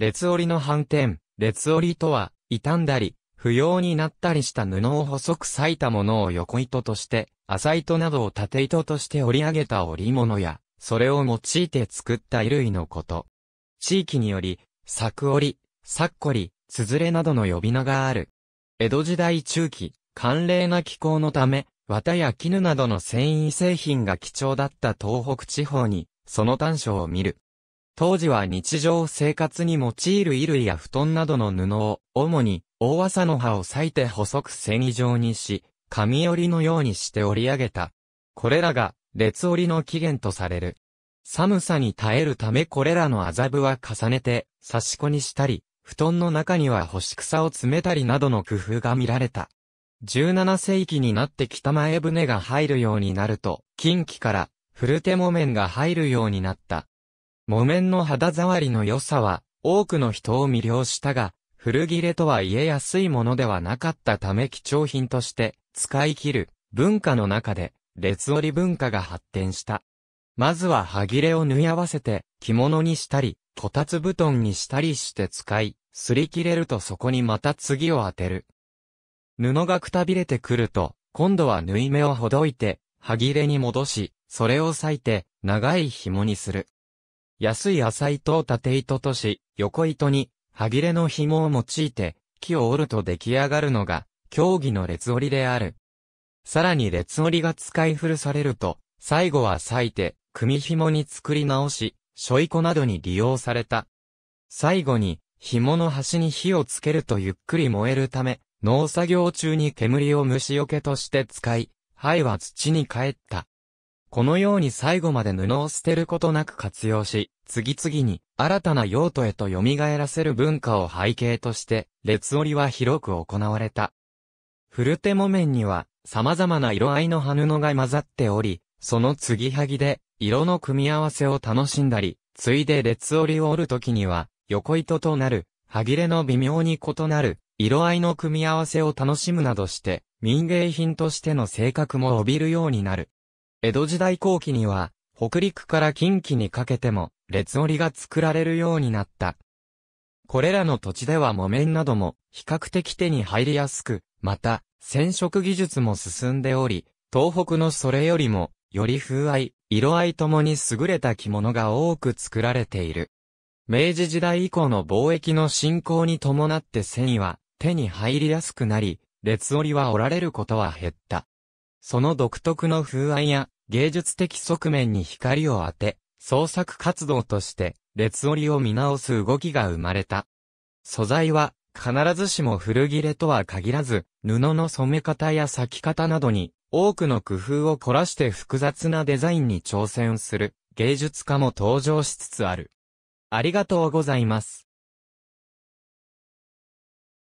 列折りの反転、列折りとは、傷んだり、不要になったりした布を細く裂いたものを横糸として、浅糸などを縦糸として織り上げた織物や、それを用いて作った衣類のこと。地域により、作織、作り、つづれなどの呼び名がある。江戸時代中期、寒冷な気候のため、綿や絹などの繊維製品が貴重だった東北地方に、その短所を見る。当時は日常生活に用いる衣類や布団などの布を、主に、大麻の葉を裂いて細く繊維状にし、紙織りのようにして織り上げた。これらが、列織りの起源とされる。寒さに耐えるためこれらの麻布は重ねて、刺し子にしたり、布団の中には干し草を詰めたりなどの工夫が見られた。17世紀になって北前船が入るようになると、近畿から古手木綿が入るようになった。木綿の肌触りの良さは、多くの人を魅了したが、古着れとは言えやすいものではなかったため貴重品として使い切る文化の中で列織文化が発展した。まずは歯切れを縫い合わせて着物にしたり、こたつ布団にしたりして使い、擦り切れるとそこにまた次を当てる。布がくたびれてくると、今度は縫い目をほどいて、歯切れに戻し、それを裂いて、長い紐にする。安い浅糸を縦糸とし、横糸に、歯切れの紐を用いて、木を折ると出来上がるのが、競技の列折りである。さらに列折りが使い古されると、最後は裂いて、組紐に作り直し、書いこなどに利用された。最後に、紐の端に火をつけるとゆっくり燃えるため、農作業中に煙を虫除けとして使い、灰は土に帰った。このように最後まで布を捨てることなく活用し、次々に新たな用途へと蘇らせる文化を背景として、列織りは広く行われた。古手木綿には様々な色合いの葉布が混ざっており、その継ぎはぎで色の組み合わせを楽しんだり、ついで列織りを織るときには、横糸となる、歯切れの微妙に異なる、色合いの組み合わせを楽しむなどして、民芸品としての性格も帯びるようになる。江戸時代後期には、北陸から近畿にかけても、列織が作られるようになった。これらの土地では木綿なども、比較的手に入りやすく、また、染色技術も進んでおり、東北のそれよりも、より風合い、色合いともに優れた着物が多く作られている。明治時代以降の貿易の進行に伴って繊維は手に入りやすくなり、列織は織られることは減った。その独特の風合いや芸術的側面に光を当て、創作活動として列織りを見直す動きが生まれた。素材は必ずしも古切れとは限らず、布の染め方や咲き方などに多くの工夫を凝らして複雑なデザインに挑戦する芸術家も登場しつつある。ありがとうございます。